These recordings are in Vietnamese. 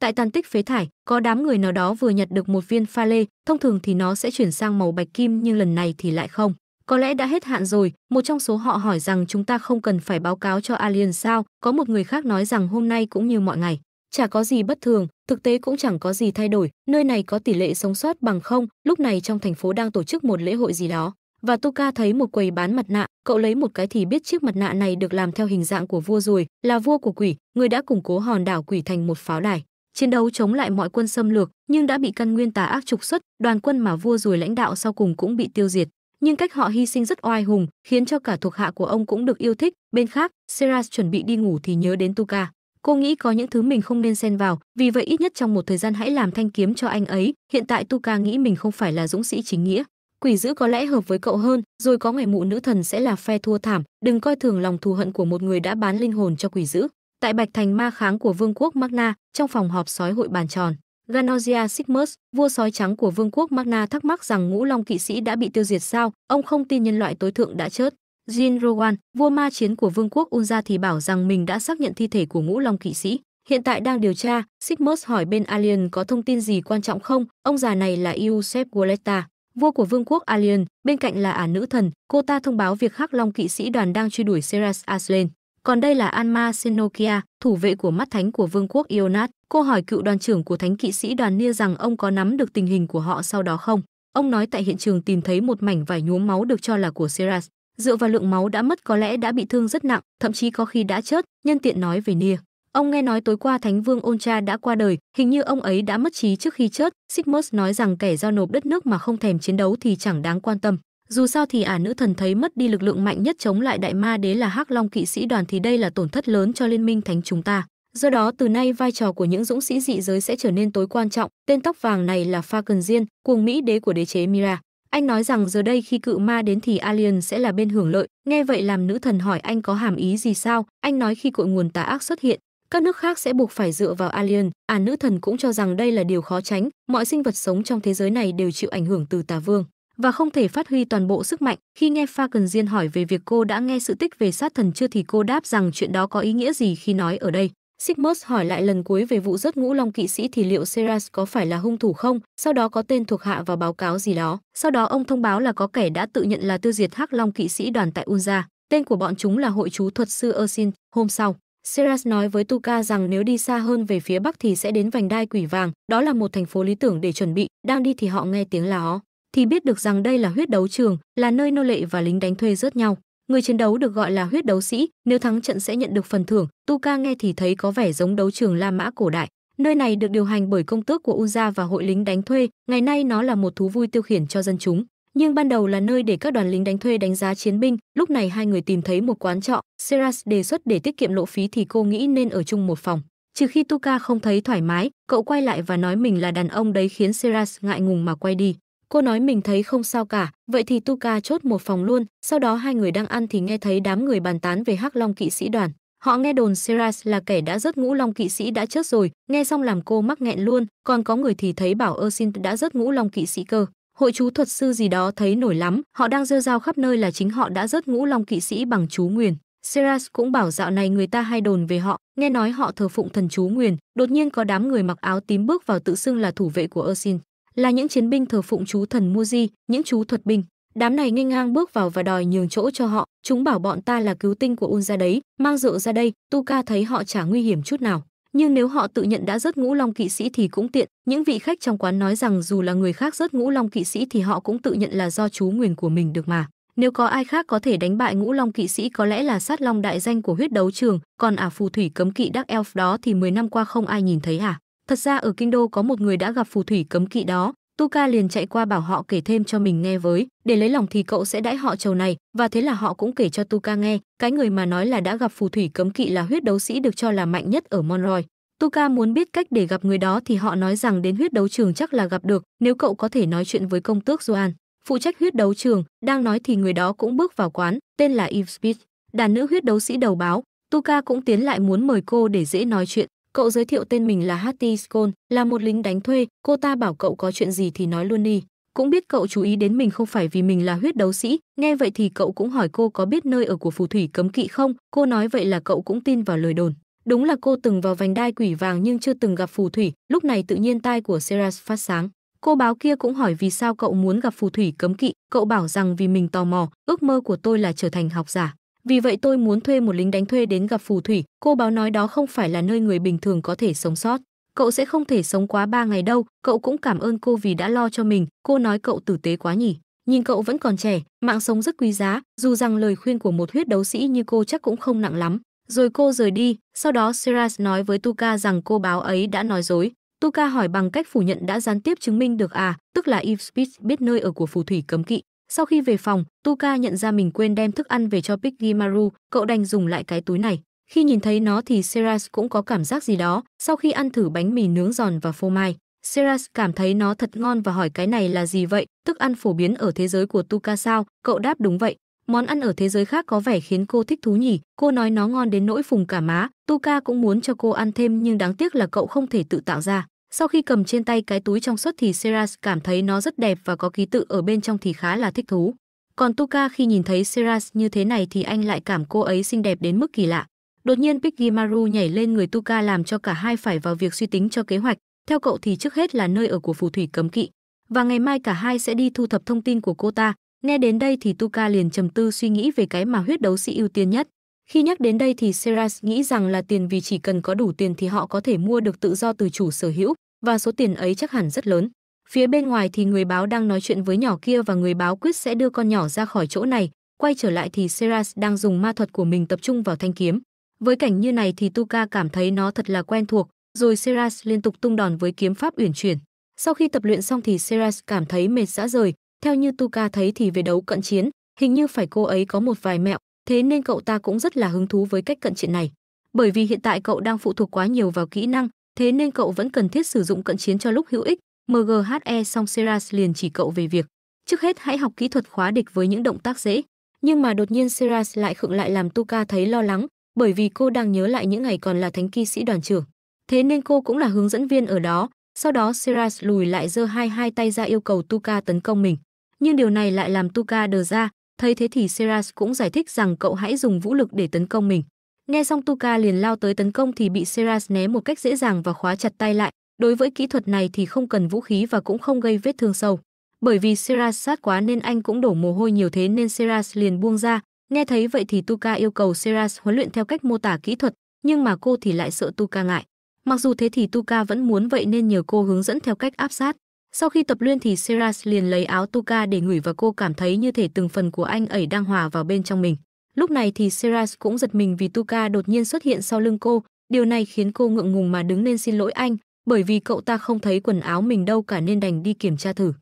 tại tàn tích phế thải có đám người nào đó vừa nhặt được một viên pha lê thông thường thì nó sẽ chuyển sang màu bạch kim nhưng lần này thì lại không có lẽ đã hết hạn rồi một trong số họ hỏi rằng chúng ta không cần phải báo cáo cho alien sao có một người khác nói rằng hôm nay cũng như mọi ngày chả có gì bất thường thực tế cũng chẳng có gì thay đổi nơi này có tỷ lệ sống sót bằng không lúc này trong thành phố đang tổ chức một lễ hội gì đó và Tuka thấy một quầy bán mặt nạ, cậu lấy một cái thì biết chiếc mặt nạ này được làm theo hình dạng của vua rồi, là vua của quỷ, người đã củng cố hòn đảo quỷ thành một pháo đài chiến đấu chống lại mọi quân xâm lược nhưng đã bị căn nguyên tà ác trục xuất đoàn quân mà vua rồi lãnh đạo sau cùng cũng bị tiêu diệt nhưng cách họ hy sinh rất oai hùng khiến cho cả thuộc hạ của ông cũng được yêu thích bên khác seras chuẩn bị đi ngủ thì nhớ đến tuka cô nghĩ có những thứ mình không nên xen vào vì vậy ít nhất trong một thời gian hãy làm thanh kiếm cho anh ấy hiện tại tuka nghĩ mình không phải là dũng sĩ chính nghĩa quỷ dữ có lẽ hợp với cậu hơn rồi có ngày mụ nữ thần sẽ là phe thua thảm đừng coi thường lòng thù hận của một người đã bán linh hồn cho quỷ dữ Tại Bạch Thành ma kháng của Vương quốc Magna, trong phòng họp sói hội bàn tròn, Ganosia Sigmus, vua sói trắng của Vương quốc Magna thắc mắc rằng Ngũ Long kỵ sĩ đã bị tiêu diệt sao, ông không tin nhân loại tối thượng đã chết. Jin Rowan, vua ma chiến của Vương quốc Unza thì bảo rằng mình đã xác nhận thi thể của Ngũ Long kỵ sĩ, hiện tại đang điều tra. Sigmus hỏi bên Alien có thông tin gì quan trọng không, ông già này là Iusef Goleta, vua của Vương quốc Alien, bên cạnh là ả nữ thần, cô ta thông báo việc khắc Long kỵ sĩ đoàn đang truy đuổi Seras Aslan còn đây là Alma Senokia, thủ vệ của mắt thánh của vương quốc Ionat. Cô hỏi cựu đoàn trưởng của thánh kỵ sĩ đoàn Nia rằng ông có nắm được tình hình của họ sau đó không. Ông nói tại hiện trường tìm thấy một mảnh vải nhuốm máu được cho là của Seras. Dựa vào lượng máu đã mất có lẽ đã bị thương rất nặng, thậm chí có khi đã chết, nhân tiện nói về Nia. Ông nghe nói tối qua Thánh vương Oncha đã qua đời, hình như ông ấy đã mất trí trước khi chết. Sigmus nói rằng kẻ giao nộp đất nước mà không thèm chiến đấu thì chẳng đáng quan tâm. Dù sao thì ả à, nữ thần thấy mất đi lực lượng mạnh nhất chống lại đại ma đế là Hắc Long kỵ sĩ đoàn thì đây là tổn thất lớn cho liên minh thánh chúng ta. Do đó từ nay vai trò của những dũng sĩ dị giới sẽ trở nên tối quan trọng. Tên tóc vàng này là Falcon Diên, cuồng mỹ đế của đế chế Mira. Anh nói rằng giờ đây khi cự ma đến thì Alien sẽ là bên hưởng lợi. Nghe vậy làm nữ thần hỏi anh có hàm ý gì sao? Anh nói khi cội nguồn tà ác xuất hiện, các nước khác sẽ buộc phải dựa vào Alien. À nữ thần cũng cho rằng đây là điều khó tránh. Mọi sinh vật sống trong thế giới này đều chịu ảnh hưởng từ tà vương và không thể phát huy toàn bộ sức mạnh. Khi nghe Falcon Diên hỏi về việc cô đã nghe sự tích về sát thần chưa thì cô đáp rằng chuyện đó có ý nghĩa gì khi nói ở đây. Sigmund hỏi lại lần cuối về vụ rớt ngũ long kỵ sĩ thì liệu Seras có phải là hung thủ không, sau đó có tên thuộc hạ và báo cáo gì đó. Sau đó ông thông báo là có kẻ đã tự nhận là tiêu diệt hắc long kỵ sĩ đoàn tại Unza. Tên của bọn chúng là hội chú thuật sư Ersin. Hôm sau, Seras nói với Tuka rằng nếu đi xa hơn về phía bắc thì sẽ đến vành đai quỷ vàng, đó là một thành phố lý tưởng để chuẩn bị, đang đi thì họ nghe tiếng lá ó thì biết được rằng đây là huyết đấu trường, là nơi nô lệ và lính đánh thuê rớt nhau. Người chiến đấu được gọi là huyết đấu sĩ, nếu thắng trận sẽ nhận được phần thưởng. Tu Ca nghe thì thấy có vẻ giống đấu trường La Mã cổ đại. Nơi này được điều hành bởi công tước của Uza và hội lính đánh thuê, ngày nay nó là một thú vui tiêu khiển cho dân chúng. Nhưng ban đầu là nơi để các đoàn lính đánh thuê đánh giá chiến binh, lúc này hai người tìm thấy một quán trọ, Seras đề xuất để tiết kiệm lộ phí thì cô nghĩ nên ở chung một phòng. Trừ khi Tuka không thấy thoải mái, cậu quay lại và nói mình là đàn ông đấy khiến Seras ngại ngùng mà quay đi. Cô nói mình thấy không sao cả, vậy thì Tu Ca chốt một phòng luôn, sau đó hai người đang ăn thì nghe thấy đám người bàn tán về Hắc Long kỵ sĩ đoàn. Họ nghe đồn Seras là kẻ đã rớt ngũ long kỵ sĩ đã chết rồi, nghe xong làm cô mắc nghẹn luôn, còn có người thì thấy bảo Ersin đã rớt ngũ long kỵ sĩ cơ. Hội chú thuật sư gì đó thấy nổi lắm, họ đang rêu rao khắp nơi là chính họ đã rớt ngũ long kỵ sĩ bằng chú nguyền. Seras cũng bảo dạo này người ta hay đồn về họ, nghe nói họ thờ phụng thần chú nguyền, đột nhiên có đám người mặc áo tím bước vào tự xưng là thủ vệ của Ersin là những chiến binh thờ phụng chú thần Muji, những chú thuật binh. Đám này nghênh ngang bước vào và đòi nhường chỗ cho họ, chúng bảo bọn ta là cứu tinh của Unza đấy, mang rượu ra đây, Tu thấy họ chả nguy hiểm chút nào. Nhưng nếu họ tự nhận đã rớt ngũ long kỵ sĩ thì cũng tiện, những vị khách trong quán nói rằng dù là người khác rớt ngũ long kỵ sĩ thì họ cũng tự nhận là do chú nguyền của mình được mà. Nếu có ai khác có thể đánh bại ngũ long kỵ sĩ có lẽ là sát long đại danh của huyết đấu trường, còn ả phù thủy cấm kỵ Dark Elf đó thì 10 năm qua không ai nhìn thấy à? Thật ra ở kinh đô có một người đã gặp phù thủy cấm kỵ đó, Tu liền chạy qua bảo họ kể thêm cho mình nghe với, để lấy lòng thì cậu sẽ đãi họ chầu này, và thế là họ cũng kể cho Tu nghe, cái người mà nói là đã gặp phù thủy cấm kỵ là huyết đấu sĩ được cho là mạnh nhất ở Monroy. Tu muốn biết cách để gặp người đó thì họ nói rằng đến huyết đấu trường chắc là gặp được, nếu cậu có thể nói chuyện với công tước Joan, phụ trách huyết đấu trường, đang nói thì người đó cũng bước vào quán, tên là Eve Speed, đàn nữ huyết đấu sĩ đầu báo. Tu cũng tiến lại muốn mời cô để dễ nói chuyện, Cậu giới thiệu tên mình là Hattie Scone, là một lính đánh thuê, cô ta bảo cậu có chuyện gì thì nói luôn đi. Cũng biết cậu chú ý đến mình không phải vì mình là huyết đấu sĩ, nghe vậy thì cậu cũng hỏi cô có biết nơi ở của phù thủy cấm kỵ không, cô nói vậy là cậu cũng tin vào lời đồn. Đúng là cô từng vào vành đai quỷ vàng nhưng chưa từng gặp phù thủy, lúc này tự nhiên tai của Seras phát sáng. Cô báo kia cũng hỏi vì sao cậu muốn gặp phù thủy cấm kỵ, cậu bảo rằng vì mình tò mò, ước mơ của tôi là trở thành học giả. Vì vậy tôi muốn thuê một lính đánh thuê đến gặp phù thủy, cô báo nói đó không phải là nơi người bình thường có thể sống sót. Cậu sẽ không thể sống quá ba ngày đâu, cậu cũng cảm ơn cô vì đã lo cho mình, cô nói cậu tử tế quá nhỉ. Nhìn cậu vẫn còn trẻ, mạng sống rất quý giá, dù rằng lời khuyên của một huyết đấu sĩ như cô chắc cũng không nặng lắm. Rồi cô rời đi, sau đó seras nói với Tuka rằng cô báo ấy đã nói dối. Tuka hỏi bằng cách phủ nhận đã gián tiếp chứng minh được à, tức là Eve Spitz biết nơi ở của phù thủy cấm kỵ. Sau khi về phòng, Tuka nhận ra mình quên đem thức ăn về cho Pikimaru, cậu đành dùng lại cái túi này. Khi nhìn thấy nó thì Seras cũng có cảm giác gì đó, sau khi ăn thử bánh mì nướng giòn và phô mai. Seras cảm thấy nó thật ngon và hỏi cái này là gì vậy, thức ăn phổ biến ở thế giới của Tuka sao, cậu đáp đúng vậy. Món ăn ở thế giới khác có vẻ khiến cô thích thú nhỉ, cô nói nó ngon đến nỗi phùng cả má, Tuka cũng muốn cho cô ăn thêm nhưng đáng tiếc là cậu không thể tự tạo ra. Sau khi cầm trên tay cái túi trong suốt thì Seras cảm thấy nó rất đẹp và có ký tự ở bên trong thì khá là thích thú. Còn Tuka khi nhìn thấy Seras như thế này thì anh lại cảm cô ấy xinh đẹp đến mức kỳ lạ. Đột nhiên Pigimaru nhảy lên người Tuka làm cho cả hai phải vào việc suy tính cho kế hoạch. Theo cậu thì trước hết là nơi ở của phù thủy cấm kỵ. Và ngày mai cả hai sẽ đi thu thập thông tin của cô ta. Nghe đến đây thì Tuka liền trầm tư suy nghĩ về cái mà huyết đấu sĩ ưu tiên nhất. Khi nhắc đến đây thì Seras nghĩ rằng là tiền vì chỉ cần có đủ tiền thì họ có thể mua được tự do từ chủ sở hữu và số tiền ấy chắc hẳn rất lớn. Phía bên ngoài thì người báo đang nói chuyện với nhỏ kia và người báo quyết sẽ đưa con nhỏ ra khỏi chỗ này. Quay trở lại thì Seras đang dùng ma thuật của mình tập trung vào thanh kiếm. Với cảnh như này thì Tuka cảm thấy nó thật là quen thuộc, rồi Seras liên tục tung đòn với kiếm pháp uyển chuyển. Sau khi tập luyện xong thì Seras cảm thấy mệt rã rời, theo như Tuka thấy thì về đấu cận chiến, hình như phải cô ấy có một vài mẹo, thế nên cậu ta cũng rất là hứng thú với cách cận chiến này. Bởi vì hiện tại cậu đang phụ thuộc quá nhiều vào kỹ năng, thế nên cậu vẫn cần thiết sử dụng cận chiến cho lúc hữu ích. MGHE song Seras liền chỉ cậu về việc. Trước hết hãy học kỹ thuật khóa địch với những động tác dễ. Nhưng mà đột nhiên Seras lại khựng lại làm Tuka thấy lo lắng, bởi vì cô đang nhớ lại những ngày còn là thánh kỵ sĩ đoàn trưởng. Thế nên cô cũng là hướng dẫn viên ở đó. Sau đó Seras lùi lại giơ hai hai tay ra yêu cầu Tuka tấn công mình. Nhưng điều này lại làm Tuka đờ ra, Thấy thế thì Seras cũng giải thích rằng cậu hãy dùng vũ lực để tấn công mình. Nghe xong Tuka liền lao tới tấn công thì bị Seras né một cách dễ dàng và khóa chặt tay lại. Đối với kỹ thuật này thì không cần vũ khí và cũng không gây vết thương sâu. Bởi vì Seras sát quá nên anh cũng đổ mồ hôi nhiều thế nên Seras liền buông ra. Nghe thấy vậy thì Tuka yêu cầu Seras huấn luyện theo cách mô tả kỹ thuật, nhưng mà cô thì lại sợ Tuka ngại. Mặc dù thế thì Tuka vẫn muốn vậy nên nhờ cô hướng dẫn theo cách áp sát. Sau khi tập luyện thì Seras liền lấy áo Tuka để ngửi và cô cảm thấy như thể từng phần của anh ấy đang hòa vào bên trong mình. Lúc này thì Seras cũng giật mình vì Tuka đột nhiên xuất hiện sau lưng cô, điều này khiến cô ngượng ngùng mà đứng lên xin lỗi anh, bởi vì cậu ta không thấy quần áo mình đâu cả nên đành đi kiểm tra thử.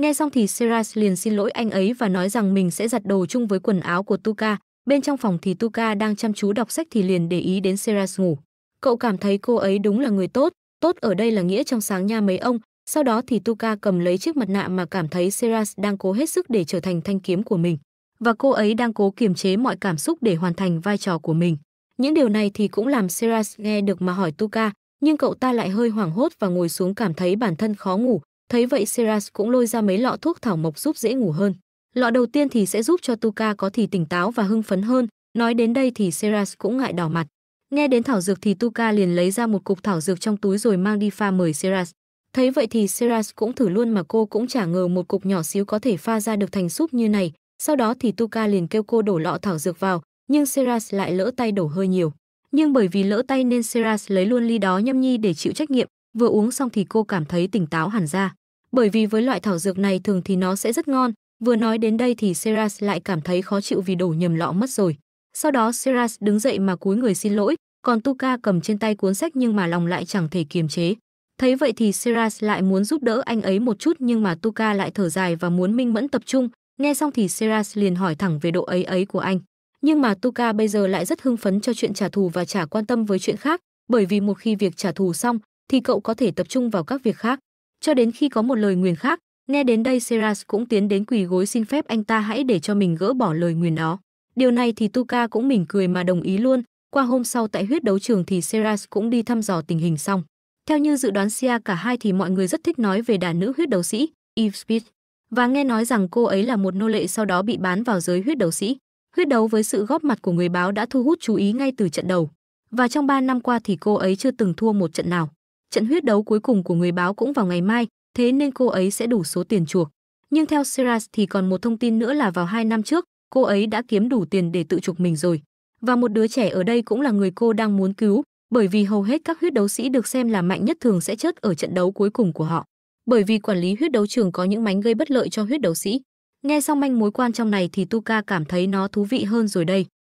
Nghe xong thì Seras liền xin lỗi anh ấy và nói rằng mình sẽ giặt đồ chung với quần áo của Tuka. Bên trong phòng thì Tuka đang chăm chú đọc sách thì liền để ý đến Seras ngủ. Cậu cảm thấy cô ấy đúng là người tốt, tốt ở đây là nghĩa trong sáng nha mấy ông, sau đó thì Tuka cầm lấy chiếc mặt nạ mà cảm thấy Seras đang cố hết sức để trở thành thanh kiếm của mình. Và cô ấy đang cố kiềm chế mọi cảm xúc để hoàn thành vai trò của mình. Những điều này thì cũng làm Seras nghe được mà hỏi Tuka, nhưng cậu ta lại hơi hoảng hốt và ngồi xuống cảm thấy bản thân khó ngủ. Thấy vậy Seras cũng lôi ra mấy lọ thuốc thảo mộc giúp dễ ngủ hơn. Lọ đầu tiên thì sẽ giúp cho Tuka có thì tỉnh táo và hưng phấn hơn. Nói đến đây thì Seras cũng ngại đỏ mặt. Nghe đến thảo dược thì Tuka liền lấy ra một cục thảo dược trong túi rồi mang đi pha mời Seras. Thấy vậy thì Seras cũng thử luôn mà cô cũng chả ngờ một cục nhỏ xíu có thể pha ra được thành súp như này. Sau đó thì Tuka liền kêu cô đổ lọ thảo dược vào, nhưng Seras lại lỡ tay đổ hơi nhiều. Nhưng bởi vì lỡ tay nên Seras lấy luôn ly đó nhâm nhi để chịu trách nhiệm, vừa uống xong thì cô cảm thấy tỉnh táo hẳn ra. Bởi vì với loại thảo dược này thường thì nó sẽ rất ngon, vừa nói đến đây thì Seras lại cảm thấy khó chịu vì đổ nhầm lọ mất rồi. Sau đó Seras đứng dậy mà cúi người xin lỗi, còn Tuka cầm trên tay cuốn sách nhưng mà lòng lại chẳng thể kiềm chế. Thấy vậy thì Seras lại muốn giúp đỡ anh ấy một chút nhưng mà Tuka lại thở dài và muốn minh mẫn tập trung. Nghe xong thì Seras liền hỏi thẳng về độ ấy ấy của anh. Nhưng mà Tuka bây giờ lại rất hưng phấn cho chuyện trả thù và chả quan tâm với chuyện khác, bởi vì một khi việc trả thù xong thì cậu có thể tập trung vào các việc khác. Cho đến khi có một lời nguyền khác, nghe đến đây Seras cũng tiến đến quỳ gối xin phép anh ta hãy để cho mình gỡ bỏ lời nguyền đó. Điều này thì Tuka cũng mỉm cười mà đồng ý luôn. Qua hôm sau tại huyết đấu trường thì Seras cũng đi thăm dò tình hình xong. Theo như dự đoán Sia cả hai thì mọi người rất thích nói về đàn nữ huyết đấu sĩ, Eve Speed, và nghe nói rằng cô ấy là một nô lệ sau đó bị bán vào giới huyết đấu sĩ. Huyết đấu với sự góp mặt của người báo đã thu hút chú ý ngay từ trận đầu, và trong 3 năm qua thì cô ấy chưa từng thua một trận nào. Trận huyết đấu cuối cùng của người báo cũng vào ngày mai, thế nên cô ấy sẽ đủ số tiền chuộc. Nhưng theo Seras thì còn một thông tin nữa là vào 2 năm trước, cô ấy đã kiếm đủ tiền để tự chuộc mình rồi. Và một đứa trẻ ở đây cũng là người cô đang muốn cứu, bởi vì hầu hết các huyết đấu sĩ được xem là mạnh nhất thường sẽ chết ở trận đấu cuối cùng của họ bởi vì quản lý huyết đấu trường có những mánh gây bất lợi cho huyết đấu sĩ nghe xong manh mối quan trong này thì tuka cảm thấy nó thú vị hơn rồi đây